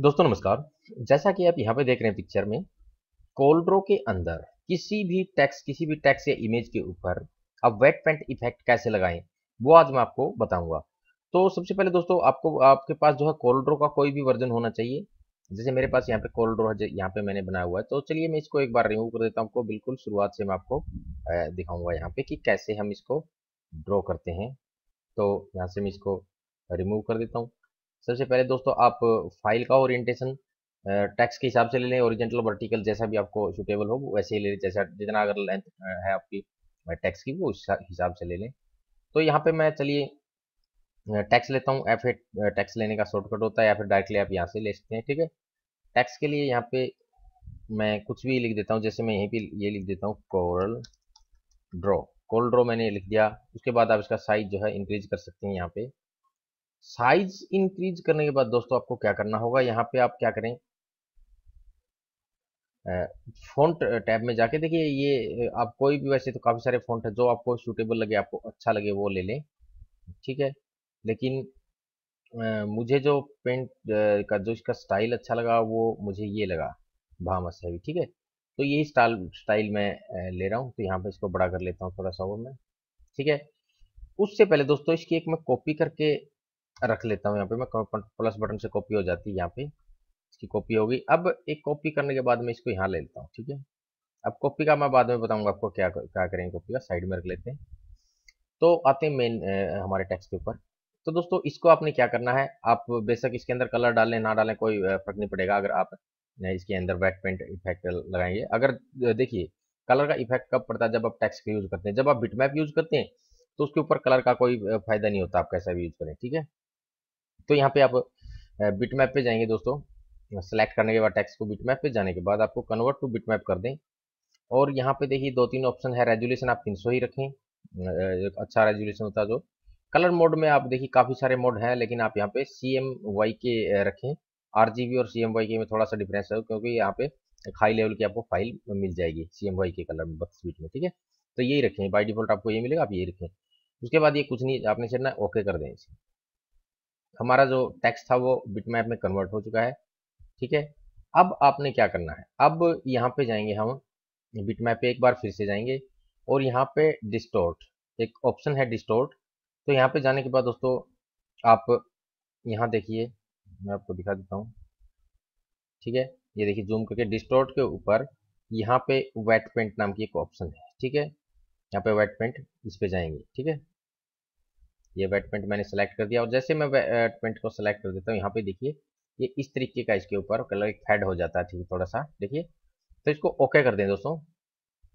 दोस्तों नमस्कार जैसा कि आप यहाँ पे देख रहे हैं पिक्चर में कोल्ड्रो के अंदर किसी भी टैक्स किसी भी टैक्स या इमेज के ऊपर अब वेट पेंट इफेक्ट कैसे लगाएं वो आज मैं आपको बताऊंगा तो सबसे पहले दोस्तों आपको आपके पास जो है कोल्ड्रो का कोई भी वर्जन होना चाहिए जैसे मेरे पास यहाँ पे कोल्ड्रो है यहाँ पे मैंने बनाया हुआ है तो चलिए मैं इसको एक बार रिमूव कर देता हूँ आपको बिल्कुल शुरुआत से मैं आपको दिखाऊंगा यहाँ पे कि कैसे हम इसको ड्रॉ करते हैं तो यहाँ से मैं इसको रिमूव कर देता हूँ सबसे पहले दोस्तों आप फाइल का ओरिएंटेशन टैक्स के हिसाब से ले लें ओरिजेंटल वर्टिकल जैसा भी आपको सुटेबल हो वैसे ही ले लें जैसा जितना अगर लेंथ है आपकी टैक्स की वो उस हिसाब से ले लें तो यहाँ पे मैं चलिए टैक्स लेता हूँ या फिर टैक्स लेने का शॉर्टकट होता है या फिर डायरेक्टली आप यहाँ से ले सकते हैं ठीक है टैक्स के लिए यहाँ पे मैं कुछ भी लिख देता हूँ जैसे मैं यहीं पे ये लिख देता हूँ कोरल ड्रॉ कोरल ड्रॉ मैंने लिख दिया उसके बाद आप इसका साइज जो है इंक्रीज कर सकते हैं यहाँ पे साइज इंक्रीज करने के बाद दोस्तों आपको क्या करना होगा यहाँ पे आप क्या करें फ़ॉन्ट टैब में जाके देखिए ये आप कोई भी वैसे तो काफ़ी सारे फ़ॉन्ट है जो आपको सूटेबल लगे आपको अच्छा लगे वो ले लें ठीक है लेकिन आ, मुझे जो पेंट का जो इसका स्टाइल अच्छा लगा वो मुझे ये लगा भामस है ठीक है तो यही स्टाइल स्टाइल मैं ले रहा हूँ तो यहाँ पे इसको बड़ा कर लेता हूँ थोड़ा सा वो मैं ठीक है उससे पहले दोस्तों इसकी एक मैं कॉपी करके रख लेता हूँ यहाँ पे मैं प्लस बटन से कॉपी हो जाती है यहाँ पे इसकी कॉपी होगी अब एक कॉपी करने के बाद मैं इसको यहाँ ले लेता हूँ ठीक है अब कॉपी का मैं बाद में बताऊंगा आपको क्या क्या करेंगे कॉपी का साइड में रख लेते हैं तो आते हैं मेन हमारे टैक्स के ऊपर तो दोस्तों इसको आपने क्या करना है आप बेशक इसके अंदर कलर डालें ना डालें कोई फर्क नहीं पड़ेगा अगर आप इसके अंदर वेट पेंट इफेक्ट लगाएंगे अगर देखिए कलर का इफेक्ट कब पड़ता है जब आप टैक्स का यूज़ करते हैं जब आप बिटमैप यूज़ करते हैं तो उसके ऊपर कलर का कोई फायदा नहीं होता आप कैसा भी यूज़ करें ठीक है तो यहाँ पे आप बिट मैप पे जाएंगे दोस्तों सेलेक्ट करने के बाद टैक्स को बिट मैप पे जाने के बाद आपको कन्वर्ट टू बिट मैप कर दें और यहाँ पे देखिए दो तीन ऑप्शन है रेजुलेशन आप 300 ही रखें अच्छा रेजुलेशन होता है जो कलर मोड में आप देखिए काफ़ी सारे मोड हैं लेकिन आप यहाँ पे सी एम वाई के रखें आर जी बी और सी एम वाई के में थोड़ा सा डिफरेंस है क्योंकि यहाँ पे हाई लेवल की आपको फाइल मिल जाएगी सी एम वाई के कलर में बक्स बीट में ठीक है तो यही रखें बाई डिफॉल्ट आपको ये मिलेगा आप ये रखें उसके बाद ये कुछ नहीं आपने छेड़ना ओके कर दें इसे हमारा जो टेक्स्ट था वो बिटमैप में कन्वर्ट हो चुका है ठीक है अब आपने क्या करना है अब यहाँ पे जाएंगे हम बिटमैप पे एक बार फिर से जाएंगे और यहाँ पे डिस्टोर्ट एक ऑप्शन है डिस्टोर्ट तो यहाँ पे जाने के बाद दोस्तों आप यहाँ देखिए मैं आपको दिखा देता हूँ ठीक है ये देखिए जूम करके डिस्टोर्ट के ऊपर यहाँ पे वेट पेंट नाम की एक ऑप्शन है ठीक है यहाँ पे वेट पेंट इस पे जाएंगे ठीक है ये वेट पेंट मैंने सेलेक्ट कर दिया और जैसे मैं वेट पेंट को सेलेक्ट कर देता हूँ यहाँ पे देखिए ये इस तरीके का इसके ऊपर कलर फेड हो जाता है ठीक है थोड़ा सा देखिए तो इसको ओके कर दें दोस्तों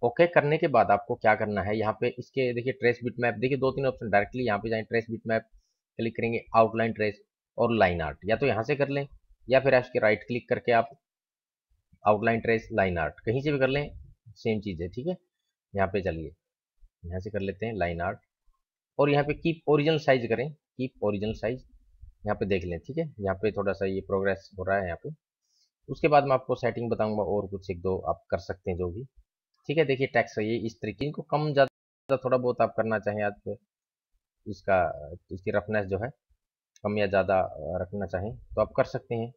ओके करने के बाद आपको क्या करना है यहाँ पे इसके देखिए ट्रेस बिट मैप देखिए दो तीन ऑप्शन डायरेक्टली यहाँ पे जाए ट्रेस बिट मैप क्लिक करेंगे आउटलाइन ट्रेस और लाइन आर्ट या तो यहाँ से कर लें या फिर इसके राइट क्लिक करके आप आउटलाइन ट्रेस लाइन आर्ट कहीं से भी कर लें सेम चीज़ है ठीक है यहाँ पे चलिए यहाँ से कर लेते हैं लाइन आर्ट और यहाँ पे कीप ओरिजिन साइज करें कीप ओरिजिन साइज यहाँ पे देख लें ठीक है यहाँ पे थोड़ा सा ये प्रोग्रेस हो रहा है यहाँ पे उसके बाद मैं आपको सेटिंग बताऊंगा और कुछ एक दो आप कर सकते हैं जो भी ठीक है देखिए टैक्स ये इस तरीके इनको कम ज़्यादा थोड़ा बहुत आप करना चाहें आज इसका इसकी रफनेस जो है कम या ज़्यादा रखना चाहें तो आप कर सकते हैं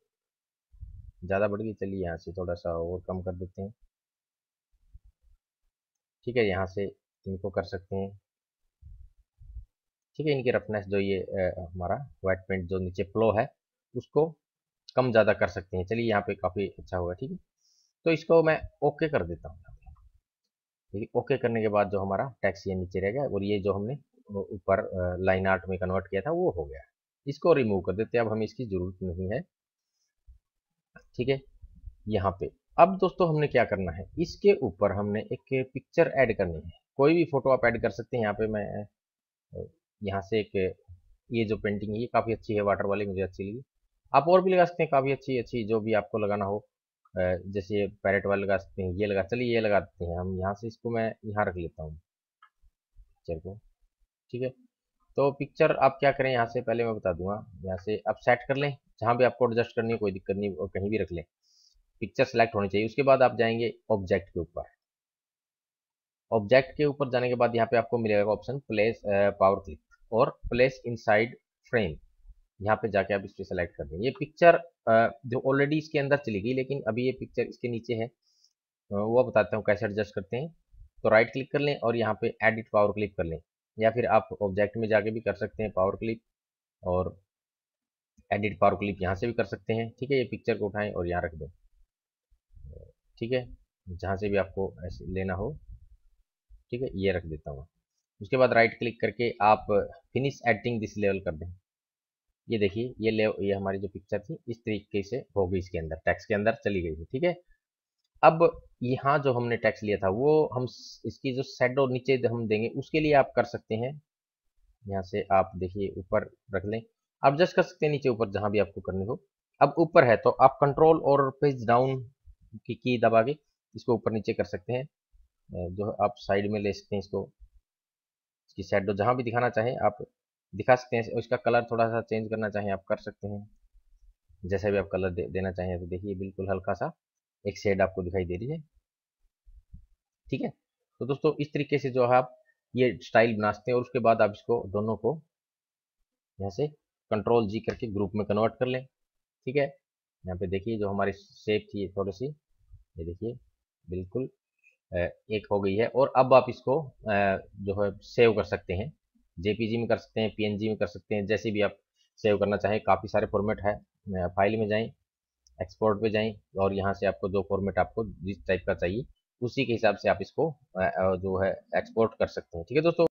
ज़्यादा बढ़ गई चलिए यहाँ से थोड़ा सा और कम कर देते हैं ठीक है यहाँ से इनको कर सकते हैं ठीक है इनकी रफनेस जो ये हमारा व्हाइट पेंट जो नीचे फ्लो है उसको कम ज़्यादा कर सकते हैं चलिए यहाँ पे काफ़ी अच्छा होगा ठीक है तो इसको मैं ओके कर देता हूँ ठीक है ओके करने के बाद जो हमारा टैक्स ये नीचे रह गया और ये जो हमने ऊपर लाइन आर्ट में कन्वर्ट किया था वो हो गया इसको रिमूव कर देते अब हमें इसकी ज़रूरत नहीं है ठीक है यहाँ पे अब दोस्तों हमने क्या करना है इसके ऊपर हमने एक पिक्चर ऐड करनी है कोई भी फोटो आप ऐड कर सकते हैं यहाँ पे मैं यहाँ से एक ये जो पेंटिंग है ये काफ़ी अच्छी है वाटर वाली मुझे अच्छी लगी आप और भी लगा सकते हैं काफ़ी अच्छी अच्छी जो भी आपको लगाना हो जैसे पैरेट वाले लगा सकते हैं ये लगा चलिए ये लगा देते हैं हम यहाँ से इसको मैं यहाँ रख लेता हूँ पिक्चर को ठीक है तो पिक्चर आप क्या करें यहाँ से पहले मैं बता दूंगा यहाँ से आप सेट कर लें जहाँ भी आपको एडजस्ट करनी हो कोई दिक्कत नहीं और कहीं भी रख लें पिक्चर सेलेक्ट होनी चाहिए उसके बाद आप जाएंगे ऑब्जेक्ट के ऊपर ऑब्जेक्ट के ऊपर जाने के बाद यहाँ पे आपको मिलेगा ऑप्शन प्लेस पावर क्लिक और प्लेस इनसाइड फ्रेम यहाँ पे जाके आप इस पर सेलेक्ट कर दें ये पिक्चर जो ऑलरेडी इसके अंदर चली गई लेकिन अभी ये पिक्चर इसके नीचे है वो बताता हूँ कैसे एडजस्ट करते हैं तो राइट क्लिक कर लें और यहाँ पे एडिट पावर क्लिप कर लें या फिर आप ऑब्जेक्ट में जाके भी कर सकते हैं पावर क्लिप और एडिट पावर क्लिप यहाँ से भी कर सकते हैं ठीक है ये पिक्चर को उठाएं और यहाँ रख दें ठीक है जहाँ से भी आपको ऐसे लेना हो ठीक है ये रख देता हूँ उसके बाद राइट क्लिक करके आप फिनिश एडिटिंग दिस लेवल कर दें ये देखिए ये ले ये हमारी जो पिक्चर थी इस तरीके से हो गई इसके अंदर टैक्स के अंदर चली गई थी ठीक है अब यहाँ जो हमने टैक्स लिया था वो हम इसकी जो सेडो नीचे हम देंगे उसके लिए आप कर सकते हैं यहाँ से आप देखिए ऊपर रख लें आप जस्ट कर सकते हैं नीचे ऊपर जहाँ भी आपको करनी हो अब ऊपर है तो आप कंट्रोल और पेज डाउन की की दबा के इसको ऊपर नीचे कर सकते हैं जो आप साइड में ले सकते हैं इसको इसकी शेडो जहाँ भी दिखाना चाहें आप दिखा सकते हैं उसका कलर थोड़ा सा चेंज करना चाहें आप कर सकते हैं जैसा भी आप कलर दे, देना चाहें तो देखिए बिल्कुल हल्का सा एक शेड आपको दिखाई दे रही है ठीक है तो दोस्तों इस तरीके से जो है आप ये स्टाइल बना सकते हैं और उसके बाद आप इसको दोनों को यहाँ से कंट्रोल जी करके ग्रुप में कन्वर्ट कर लें ठीक है यहाँ पे देखिए जो हमारी शेप थी थोड़ी सी ये देखिए बिल्कुल एक हो गई है और अब आप इसको जो है सेव कर सकते हैं जेपीजी में कर सकते हैं पीएनजी में कर सकते हैं जैसे भी आप सेव करना चाहें काफ़ी सारे फॉर्मेट है फाइल में जाएं एक्सपोर्ट पे जाएं और यहाँ से आपको जो फॉर्मेट आपको जिस टाइप का चाहिए उसी के हिसाब से आप इसको जो है एक्सपोर्ट कर सकते हैं ठीक है दोस्तों